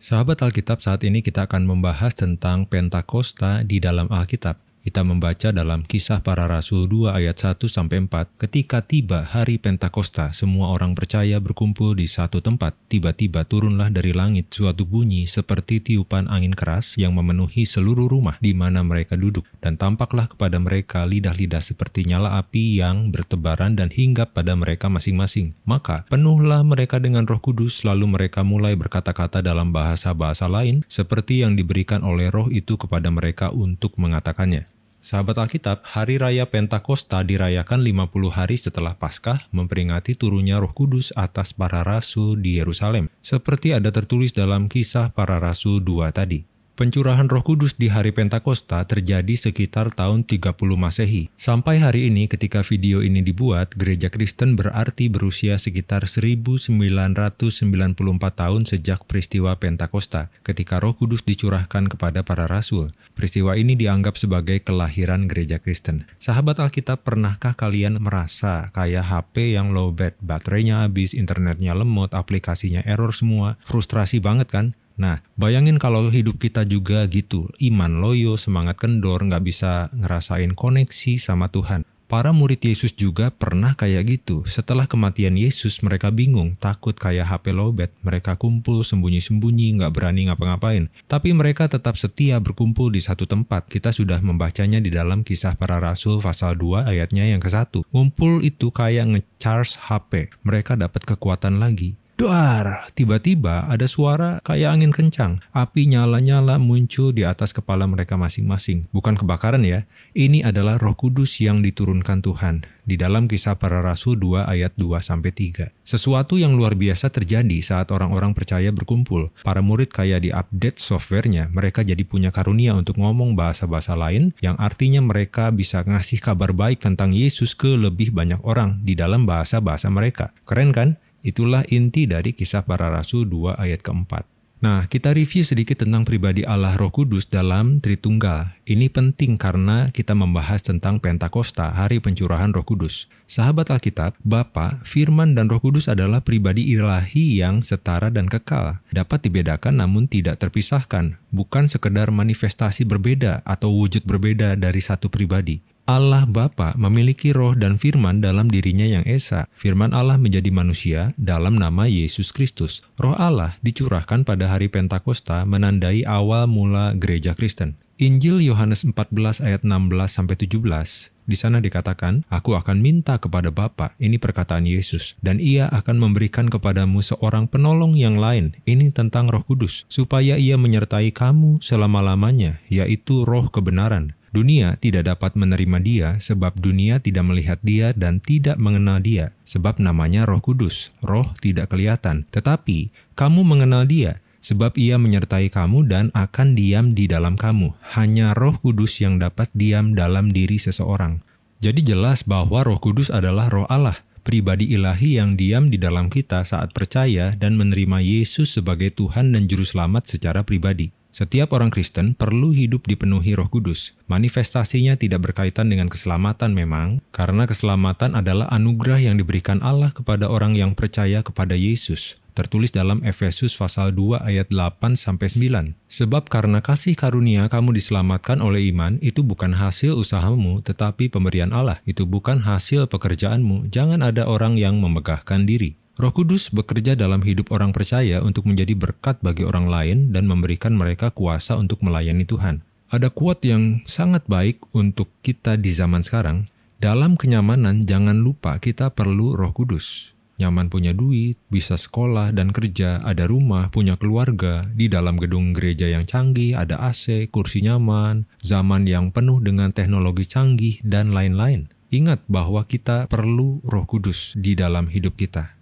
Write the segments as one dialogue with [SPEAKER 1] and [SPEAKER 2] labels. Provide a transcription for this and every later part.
[SPEAKER 1] Sahabat Alkitab, saat ini kita akan membahas tentang Pentakosta di dalam Alkitab. Kita membaca dalam kisah para rasul 2 ayat 1-4, ketika tiba hari Pentakosta, semua orang percaya berkumpul di satu tempat. Tiba-tiba turunlah dari langit suatu bunyi seperti tiupan angin keras yang memenuhi seluruh rumah di mana mereka duduk. Dan tampaklah kepada mereka lidah-lidah seperti nyala api yang bertebaran dan hinggap pada mereka masing-masing. Maka penuhlah mereka dengan roh kudus, lalu mereka mulai berkata-kata dalam bahasa-bahasa lain seperti yang diberikan oleh roh itu kepada mereka untuk mengatakannya. Sahabat Alkitab, Hari Raya Pentakosta dirayakan 50 hari setelah Paskah memperingati turunnya roh kudus atas para rasul di Yerusalem, seperti ada tertulis dalam kisah para rasul dua tadi. Pencurahan Roh Kudus di hari Pentakosta terjadi sekitar tahun 30 Masehi. Sampai hari ini ketika video ini dibuat, gereja Kristen berarti berusia sekitar 1994 tahun sejak peristiwa Pentakosta ketika Roh Kudus dicurahkan kepada para rasul. Peristiwa ini dianggap sebagai kelahiran gereja Kristen. Sahabat Alkitab, pernahkah kalian merasa kayak HP yang lowbat, baterainya habis, internetnya lemot, aplikasinya error semua? Frustrasi banget kan? Nah, bayangin kalau hidup kita juga gitu, iman loyo, semangat kendor, nggak bisa ngerasain koneksi sama Tuhan. Para murid Yesus juga pernah kayak gitu. Setelah kematian Yesus, mereka bingung, takut kayak HP lobet. Mereka kumpul, sembunyi-sembunyi, nggak berani ngapa-ngapain. Tapi mereka tetap setia berkumpul di satu tempat. Kita sudah membacanya di dalam kisah para rasul pasal 2 ayatnya yang ke-1. Ngumpul itu kayak ngecharge HP. Mereka dapat kekuatan lagi Duar, tiba-tiba ada suara kayak angin kencang. Api nyala-nyala muncul di atas kepala mereka masing-masing. Bukan kebakaran ya. Ini adalah Roh Kudus yang diturunkan Tuhan di dalam kisah para rasul 2 ayat 2 sampai 3. Sesuatu yang luar biasa terjadi saat orang-orang percaya berkumpul. Para murid kayak di-update softwarenya, mereka jadi punya karunia untuk ngomong bahasa-bahasa lain yang artinya mereka bisa ngasih kabar baik tentang Yesus ke lebih banyak orang di dalam bahasa-bahasa mereka. Keren kan? Itulah inti dari kisah para rasul 2 ayat keempat. Nah, kita review sedikit tentang pribadi Allah Roh Kudus dalam Tritunggal. Ini penting karena kita membahas tentang Pentakosta, hari pencurahan Roh Kudus. Sahabat Alkitab, Bapa, Firman, dan Roh Kudus adalah pribadi ilahi yang setara dan kekal. Dapat dibedakan namun tidak terpisahkan, bukan sekedar manifestasi berbeda atau wujud berbeda dari satu pribadi. Allah Bapa memiliki roh dan firman dalam dirinya yang esa. Firman Allah menjadi manusia dalam nama Yesus Kristus. Roh Allah dicurahkan pada hari Pentakosta menandai awal mula gereja Kristen. Injil Yohanes 14 ayat 16 sampai 17 di sana dikatakan, "Aku akan minta kepada Bapa." Ini perkataan Yesus, dan Ia akan memberikan kepadamu seorang penolong yang lain. Ini tentang Roh Kudus, supaya Ia menyertai kamu selama-lamanya, yaitu Roh kebenaran. Dunia tidak dapat menerima dia sebab dunia tidak melihat dia dan tidak mengenal dia, sebab namanya roh kudus, roh tidak kelihatan. Tetapi, kamu mengenal dia, sebab ia menyertai kamu dan akan diam di dalam kamu. Hanya roh kudus yang dapat diam dalam diri seseorang. Jadi jelas bahwa roh kudus adalah roh Allah, pribadi ilahi yang diam di dalam kita saat percaya dan menerima Yesus sebagai Tuhan dan Juru Selamat secara pribadi. Setiap orang Kristen perlu hidup dipenuhi Roh Kudus. Manifestasinya tidak berkaitan dengan keselamatan memang, karena keselamatan adalah anugerah yang diberikan Allah kepada orang yang percaya kepada Yesus. Tertulis dalam Efesus pasal 2 ayat 8 sampai 9. Sebab karena kasih karunia kamu diselamatkan oleh iman itu bukan hasil usahamu tetapi pemberian Allah. Itu bukan hasil pekerjaanmu. Jangan ada orang yang memegahkan diri. Roh Kudus bekerja dalam hidup orang percaya untuk menjadi berkat bagi orang lain dan memberikan mereka kuasa untuk melayani Tuhan. Ada kuat yang sangat baik untuk kita di zaman sekarang. Dalam kenyamanan, jangan lupa kita perlu Roh Kudus nyaman punya duit, bisa sekolah dan kerja, ada rumah, punya keluarga, di dalam gedung gereja yang canggih, ada AC, kursi nyaman, zaman yang penuh dengan teknologi canggih, dan lain-lain. Ingat bahwa kita perlu Roh Kudus di dalam hidup kita.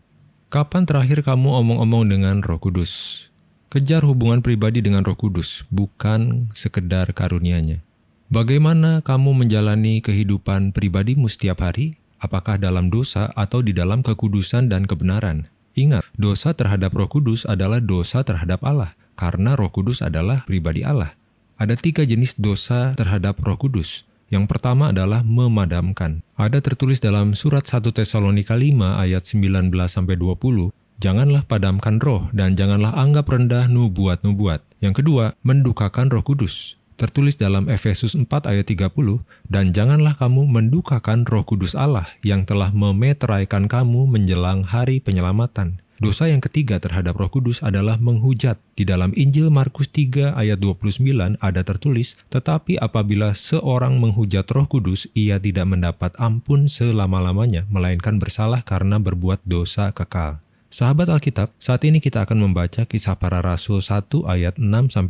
[SPEAKER 1] Kapan terakhir kamu omong-omong dengan Roh Kudus? Kejar hubungan pribadi dengan Roh Kudus, bukan sekedar karunianya. Bagaimana kamu menjalani kehidupan pribadimu setiap hari? Apakah dalam dosa atau di dalam kekudusan dan kebenaran? Ingat, dosa terhadap Roh Kudus adalah dosa terhadap Allah, karena Roh Kudus adalah pribadi Allah. Ada tiga jenis dosa terhadap Roh Kudus: yang pertama adalah memadamkan. Ada tertulis dalam surat 1 Tesalonika 5 ayat 19 sampai 20, janganlah padamkan roh dan janganlah anggap rendah nubuat-nubuat. Yang kedua, mendukakan Roh Kudus. Tertulis dalam Efesus 4 ayat 30, dan janganlah kamu mendukakan Roh Kudus Allah yang telah memeteraikan kamu menjelang hari penyelamatan. Dosa yang ketiga terhadap Roh Kudus adalah menghujat. Di dalam Injil Markus 3 ayat 29 ada tertulis, "Tetapi apabila seorang menghujat Roh Kudus, ia tidak mendapat ampun selama-lamanya, melainkan bersalah karena berbuat dosa kekal." Sahabat Alkitab, saat ini kita akan membaca kisah para rasul 1 ayat 6-8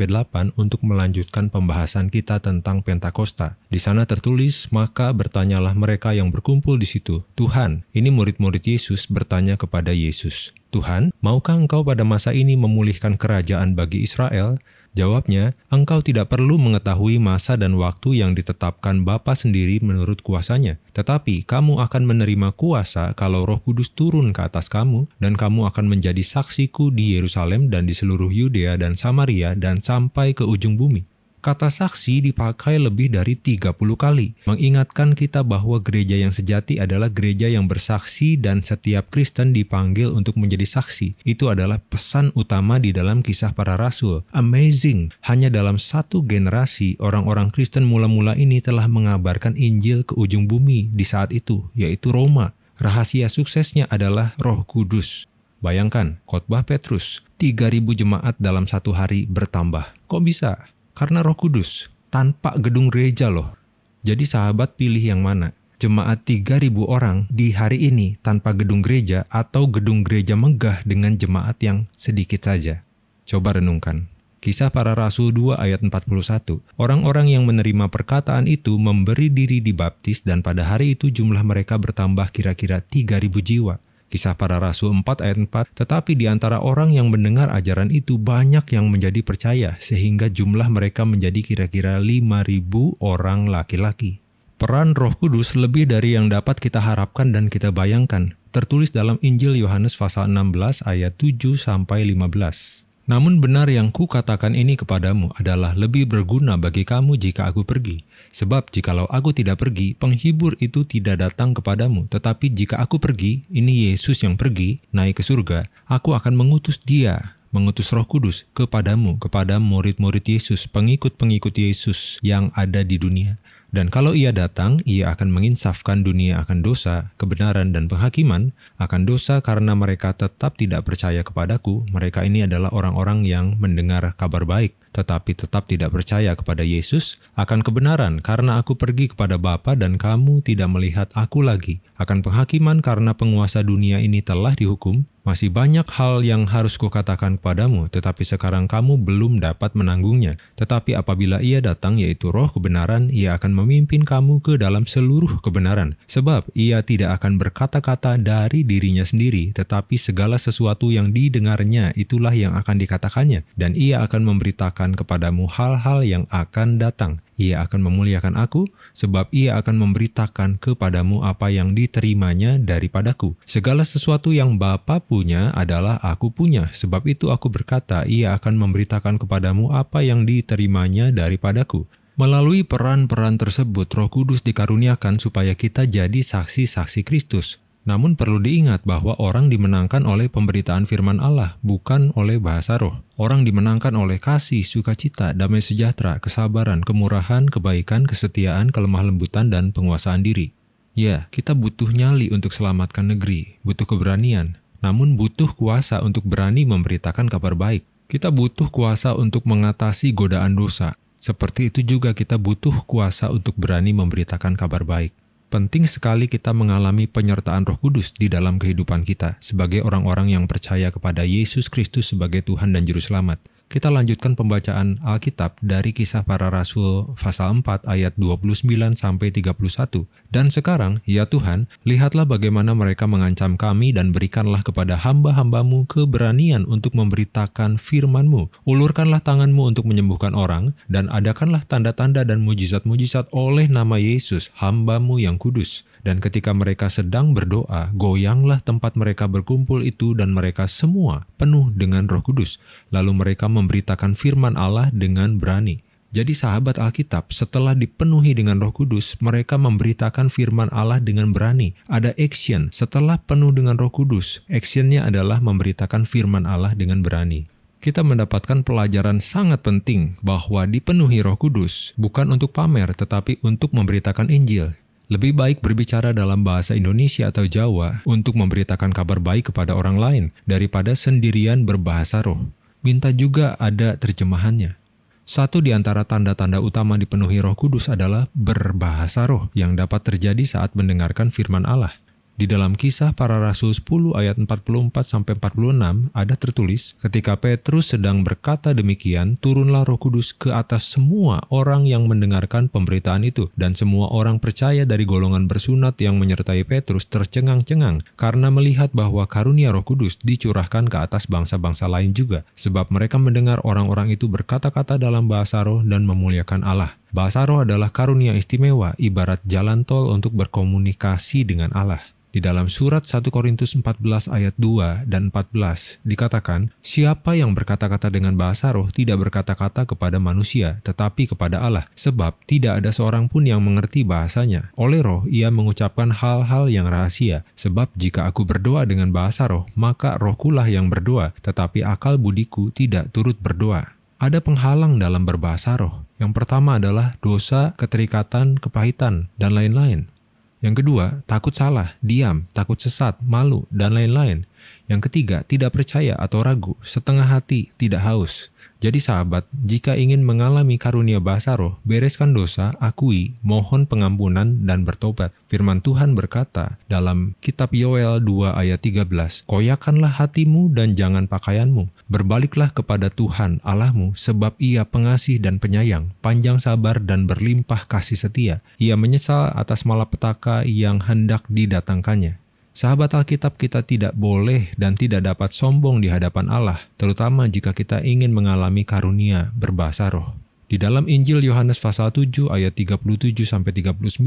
[SPEAKER 1] untuk melanjutkan pembahasan kita tentang Pentakosta. Di sana tertulis, maka bertanyalah mereka yang berkumpul di situ, Tuhan, ini murid-murid Yesus bertanya kepada Yesus, Tuhan, maukah engkau pada masa ini memulihkan kerajaan bagi Israel? Jawabnya, engkau tidak perlu mengetahui masa dan waktu yang ditetapkan Bapa sendiri menurut kuasanya, tetapi kamu akan menerima kuasa kalau Roh Kudus turun ke atas kamu dan kamu akan menjadi saksiku di Yerusalem dan di seluruh Yudea dan Samaria dan sampai ke ujung bumi. Kata saksi dipakai lebih dari 30 kali, mengingatkan kita bahwa gereja yang sejati adalah gereja yang bersaksi dan setiap Kristen dipanggil untuk menjadi saksi. Itu adalah pesan utama di dalam kisah para rasul. Amazing, hanya dalam satu generasi orang-orang Kristen mula-mula ini telah mengabarkan Injil ke ujung bumi di saat itu, yaitu Roma. Rahasia suksesnya adalah Roh Kudus. Bayangkan, khotbah Petrus, 3000 jemaat dalam satu hari bertambah. Kok bisa? Karena roh kudus, tanpa gedung gereja loh. Jadi sahabat pilih yang mana? Jemaat 3000 orang di hari ini tanpa gedung gereja atau gedung gereja megah dengan jemaat yang sedikit saja. Coba renungkan. Kisah para Rasul 2 ayat 41. Orang-orang yang menerima perkataan itu memberi diri dibaptis dan pada hari itu jumlah mereka bertambah kira-kira 3000 jiwa. Kisah para Rasul 4 ayat 4, tetapi di antara orang yang mendengar ajaran itu banyak yang menjadi percaya, sehingga jumlah mereka menjadi kira-kira 5.000 orang laki-laki. Peran Roh Kudus lebih dari yang dapat kita harapkan dan kita bayangkan, tertulis dalam Injil Yohanes pasal 16 ayat 7 sampai 15. Namun benar yang kukatakan ini kepadamu adalah lebih berguna bagi kamu jika aku pergi. Sebab jikalau aku tidak pergi, penghibur itu tidak datang kepadamu. Tetapi jika aku pergi, ini Yesus yang pergi, naik ke surga, aku akan mengutus dia, mengutus roh kudus kepadamu, kepada murid-murid Yesus, pengikut-pengikut Yesus yang ada di dunia dan kalau ia datang, ia akan menginsafkan dunia akan dosa, kebenaran, dan penghakiman akan dosa karena mereka tetap tidak percaya kepadaku. Mereka ini adalah orang-orang yang mendengar kabar baik, tetapi tetap tidak percaya kepada Yesus akan kebenaran karena aku pergi kepada Bapa dan kamu tidak melihat aku lagi. Akan penghakiman karena penguasa dunia ini telah dihukum, masih banyak hal yang harus kukatakan kepadamu, tetapi sekarang kamu belum dapat menanggungnya. Tetapi apabila ia datang, yaitu roh kebenaran, ia akan memimpin kamu ke dalam seluruh kebenaran. Sebab ia tidak akan berkata-kata dari dirinya sendiri, tetapi segala sesuatu yang didengarnya itulah yang akan dikatakannya. Dan ia akan memberitakan kepadamu hal-hal yang akan datang. Ia akan memuliakan aku, sebab ia akan memberitakan kepadamu apa yang diterimanya daripadaku. Segala sesuatu yang Bapa punya adalah aku punya, sebab itu aku berkata, ia akan memberitakan kepadamu apa yang diterimanya daripadaku. Melalui peran-peran tersebut, Roh Kudus dikaruniakan supaya kita jadi saksi-saksi Kristus. Namun perlu diingat bahwa orang dimenangkan oleh pemberitaan firman Allah, bukan oleh bahasa roh. Orang dimenangkan oleh kasih, sukacita, damai sejahtera, kesabaran, kemurahan, kebaikan, kesetiaan, kelemah lembutan, dan penguasaan diri. Ya, kita butuh nyali untuk selamatkan negeri, butuh keberanian, namun butuh kuasa untuk berani memberitakan kabar baik. Kita butuh kuasa untuk mengatasi godaan dosa. Seperti itu juga kita butuh kuasa untuk berani memberitakan kabar baik penting sekali kita mengalami penyertaan Roh Kudus di dalam kehidupan kita sebagai orang-orang yang percaya kepada Yesus Kristus sebagai Tuhan dan Juru Selamat. Kita lanjutkan pembacaan Alkitab dari kisah para rasul pasal 4 ayat 29 sampai 31. Dan sekarang, ya Tuhan, lihatlah bagaimana mereka mengancam kami dan berikanlah kepada hamba-hambamu keberanian untuk memberitakan firman-Mu. Ulurkanlah tanganmu untuk menyembuhkan orang dan adakanlah tanda-tanda dan mujizat-mujizat oleh nama Yesus, hambamu yang kudus. Dan ketika mereka sedang berdoa, goyanglah tempat mereka berkumpul itu dan mereka semua penuh dengan roh kudus. Lalu mereka memberitakan firman Allah dengan berani. Jadi sahabat Alkitab setelah dipenuhi dengan roh kudus, mereka memberitakan firman Allah dengan berani. Ada action, setelah penuh dengan roh kudus, actionnya adalah memberitakan firman Allah dengan berani kita mendapatkan pelajaran sangat penting bahwa dipenuhi Roh Kudus bukan untuk pamer, tetapi untuk memberitakan Injil. Lebih baik berbicara dalam bahasa Indonesia atau Jawa untuk memberitakan kabar baik kepada orang lain daripada sendirian berbahasa roh. Minta juga ada terjemahannya. Satu di antara tanda-tanda utama dipenuhi Roh Kudus adalah berbahasa roh yang dapat terjadi saat mendengarkan firman Allah. Di dalam kisah para rasul 10 ayat 44 sampai 46 ada tertulis, ketika Petrus sedang berkata demikian, turunlah Roh Kudus ke atas semua orang yang mendengarkan pemberitaan itu dan semua orang percaya dari golongan bersunat yang menyertai Petrus tercengang-cengang karena melihat bahwa karunia Roh Kudus dicurahkan ke atas bangsa-bangsa lain juga sebab mereka mendengar orang-orang itu berkata-kata dalam bahasa roh dan memuliakan Allah. Bahasa roh adalah karunia istimewa, ibarat jalan tol untuk berkomunikasi dengan Allah. Di dalam surat 1 Korintus 14 ayat 2 dan 14 dikatakan, siapa yang berkata-kata dengan bahasa roh tidak berkata-kata kepada manusia, tetapi kepada Allah, sebab tidak ada seorang pun yang mengerti bahasanya. Oleh roh, ia mengucapkan hal-hal yang rahasia, sebab jika aku berdoa dengan bahasa roh, maka rohkulah yang berdoa, tetapi akal budiku tidak turut berdoa ada penghalang dalam berbahasa roh. Yang pertama adalah dosa, keterikatan, kepahitan, dan lain-lain. Yang kedua, takut salah, diam, takut sesat, malu, dan lain-lain. Yang ketiga, tidak percaya atau ragu, setengah hati, tidak haus. Jadi sahabat, jika ingin mengalami karunia bahasa roh, bereskan dosa, akui, mohon pengampunan, dan bertobat. Firman Tuhan berkata dalam kitab Yoel 2 ayat 13, Koyakanlah hatimu dan jangan pakaianmu. Berbaliklah kepada Tuhan Allahmu, sebab ia pengasih dan penyayang, panjang sabar dan berlimpah kasih setia. Ia menyesal atas malapetaka yang hendak didatangkannya. Sahabat Alkitab, kita tidak boleh dan tidak dapat sombong di hadapan Allah, terutama jika kita ingin mengalami karunia berbahasa roh. Di dalam Injil Yohanes pasal 7 ayat 37 sampai 39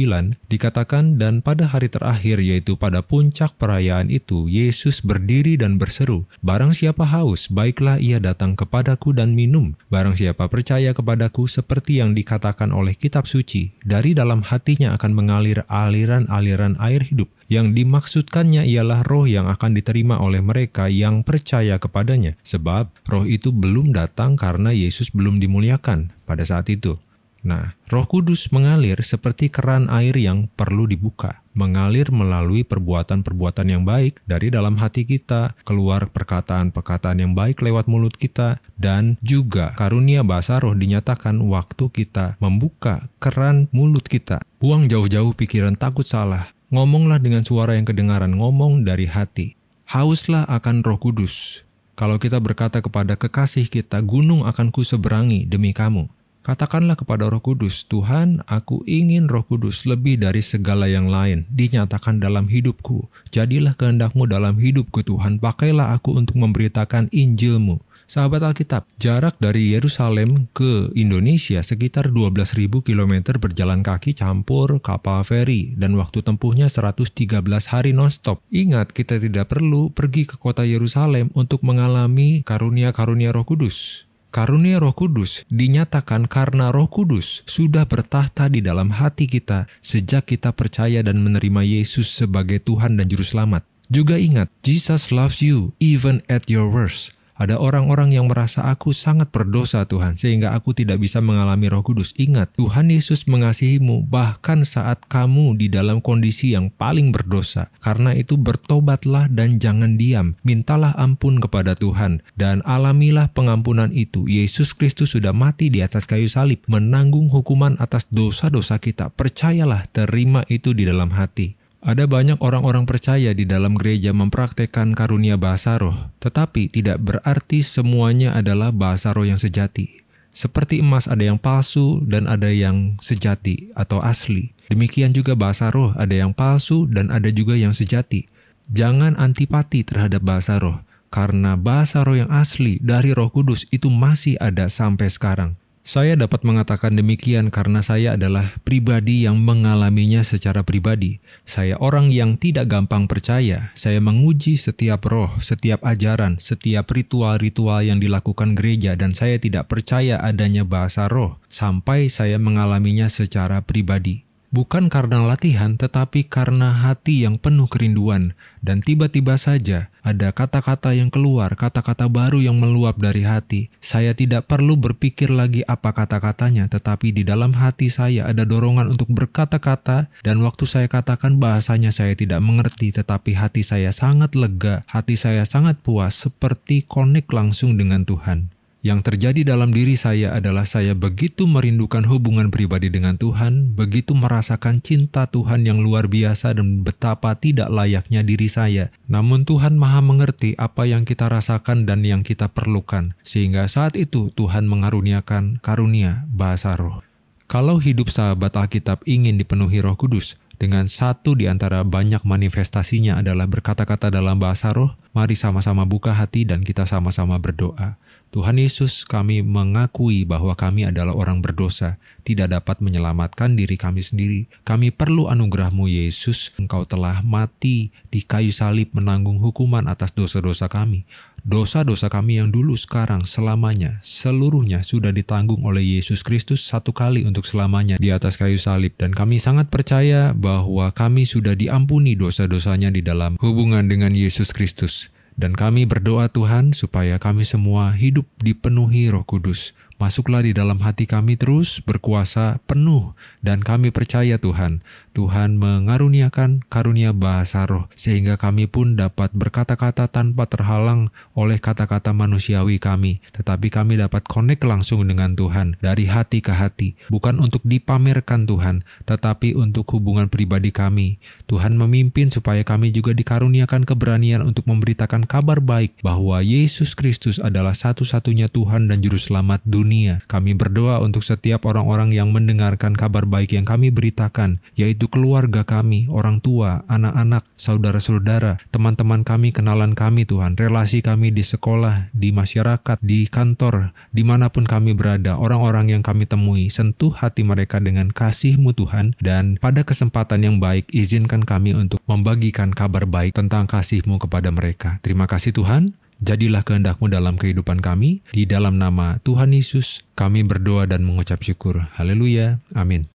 [SPEAKER 1] dikatakan dan pada hari terakhir yaitu pada puncak perayaan itu Yesus berdiri dan berseru, "Barang siapa haus, baiklah ia datang kepadaku dan minum. Barang siapa percaya kepadaku seperti yang dikatakan oleh kitab suci, dari dalam hatinya akan mengalir aliran-aliran air hidup." yang dimaksudkannya ialah roh yang akan diterima oleh mereka yang percaya kepadanya, sebab roh itu belum datang karena Yesus belum dimuliakan pada saat itu. Nah, Roh Kudus mengalir seperti keran air yang perlu dibuka, mengalir melalui perbuatan-perbuatan yang baik dari dalam hati kita, keluar perkataan-perkataan yang baik lewat mulut kita, dan juga karunia bahasa roh dinyatakan waktu kita membuka keran mulut kita. Buang jauh-jauh pikiran takut salah, Ngomonglah dengan suara yang kedengaran, ngomong dari hati. Hauslah akan roh kudus. Kalau kita berkata kepada kekasih kita, gunung akan ku seberangi demi kamu. Katakanlah kepada roh kudus, Tuhan aku ingin roh kudus lebih dari segala yang lain, dinyatakan dalam hidupku. Jadilah kehendakmu dalam hidupku Tuhan, pakailah aku untuk memberitakan Injilmu. Sahabat Alkitab, jarak dari Yerusalem ke Indonesia sekitar 12.000 km berjalan kaki campur kapal feri dan waktu tempuhnya 113 hari nonstop. Ingat, kita tidak perlu pergi ke kota Yerusalem untuk mengalami karunia-karunia Roh Kudus. Karunia Roh Kudus dinyatakan karena Roh Kudus sudah bertahta di dalam hati kita sejak kita percaya dan menerima Yesus sebagai Tuhan dan Juru Selamat. Juga ingat, Jesus loves you even at your worst. Ada orang-orang yang merasa aku sangat berdosa Tuhan, sehingga aku tidak bisa mengalami roh kudus. Ingat, Tuhan Yesus mengasihimu bahkan saat kamu di dalam kondisi yang paling berdosa. Karena itu bertobatlah dan jangan diam. Mintalah ampun kepada Tuhan dan alamilah pengampunan itu. Yesus Kristus sudah mati di atas kayu salib, menanggung hukuman atas dosa-dosa kita. Percayalah, terima itu di dalam hati. Ada banyak orang-orang percaya di dalam gereja mempraktekkan karunia bahasa roh, tetapi tidak berarti semuanya adalah bahasa roh yang sejati. Seperti emas ada yang palsu dan ada yang sejati atau asli. Demikian juga bahasa roh ada yang palsu dan ada juga yang sejati. Jangan antipati terhadap bahasa roh, karena bahasa roh yang asli dari roh kudus itu masih ada sampai sekarang. Saya dapat mengatakan demikian karena saya adalah pribadi yang mengalaminya secara pribadi. Saya orang yang tidak gampang percaya. Saya menguji setiap roh, setiap ajaran, setiap ritual-ritual yang dilakukan gereja dan saya tidak percaya adanya bahasa roh sampai saya mengalaminya secara pribadi bukan karena latihan, tetapi karena hati yang penuh kerinduan, dan tiba-tiba saja ada kata-kata yang keluar, kata-kata baru yang meluap dari hati. Saya tidak perlu berpikir lagi apa kata-katanya, tetapi di dalam hati saya ada dorongan untuk berkata-kata, dan waktu saya katakan bahasanya saya tidak mengerti, tetapi hati saya sangat lega, hati saya sangat puas, seperti konek langsung dengan Tuhan. Yang terjadi dalam diri saya adalah saya begitu merindukan hubungan pribadi dengan Tuhan, begitu merasakan cinta Tuhan yang luar biasa dan betapa tidak layaknya diri saya. Namun Tuhan maha mengerti apa yang kita rasakan dan yang kita perlukan, sehingga saat itu Tuhan mengaruniakan karunia bahasa roh. Kalau hidup sahabat Alkitab ingin dipenuhi roh kudus, dengan satu di antara banyak manifestasinya adalah berkata-kata dalam bahasa roh, mari sama-sama buka hati dan kita sama-sama berdoa. Tuhan Yesus, kami mengakui bahwa kami adalah orang berdosa, tidak dapat menyelamatkan diri kami sendiri. Kami perlu anugerah-Mu Yesus, Engkau telah mati di kayu salib menanggung hukuman atas dosa-dosa kami. Dosa-dosa kami yang dulu, sekarang, selamanya, seluruhnya sudah ditanggung oleh Yesus Kristus satu kali untuk selamanya di atas kayu salib. Dan kami sangat percaya bahwa kami sudah diampuni dosa-dosanya di dalam hubungan dengan Yesus Kristus. Dan kami berdoa Tuhan supaya kami semua hidup dipenuhi roh kudus Masuklah di dalam hati kami terus berkuasa penuh dan kami percaya Tuhan. Tuhan mengaruniakan karunia bahasa roh sehingga kami pun dapat berkata-kata tanpa terhalang oleh kata-kata manusiawi kami. Tetapi kami dapat connect langsung dengan Tuhan dari hati ke hati. Bukan untuk dipamerkan Tuhan, tetapi untuk hubungan pribadi kami. Tuhan memimpin supaya kami juga dikaruniakan keberanian untuk memberitakan kabar baik bahwa Yesus Kristus adalah satu-satunya Tuhan dan Juru Selamat dunia dunia. Kami berdoa untuk setiap orang-orang yang mendengarkan kabar baik yang kami beritakan, yaitu keluarga kami, orang tua, anak-anak, saudara-saudara, teman-teman kami, kenalan kami Tuhan, relasi kami di sekolah, di masyarakat, di kantor, dimanapun kami berada, orang-orang yang kami temui, sentuh hati mereka dengan kasih-Mu Tuhan, dan pada kesempatan yang baik, izinkan kami untuk membagikan kabar baik tentang kasih-Mu kepada mereka. Terima kasih Tuhan, Jadilah kehendakmu dalam kehidupan kami, di dalam nama Tuhan Yesus kami berdoa dan mengucap syukur. Haleluya, amin.